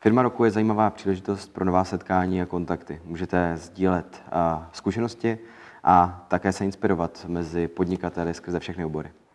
Firma roku je zajímavá příležitost pro nová setkání a kontakty. Můžete sdílet eh, zkušenosti a také se inspirovat mezi podnikateli skrze všechny obory.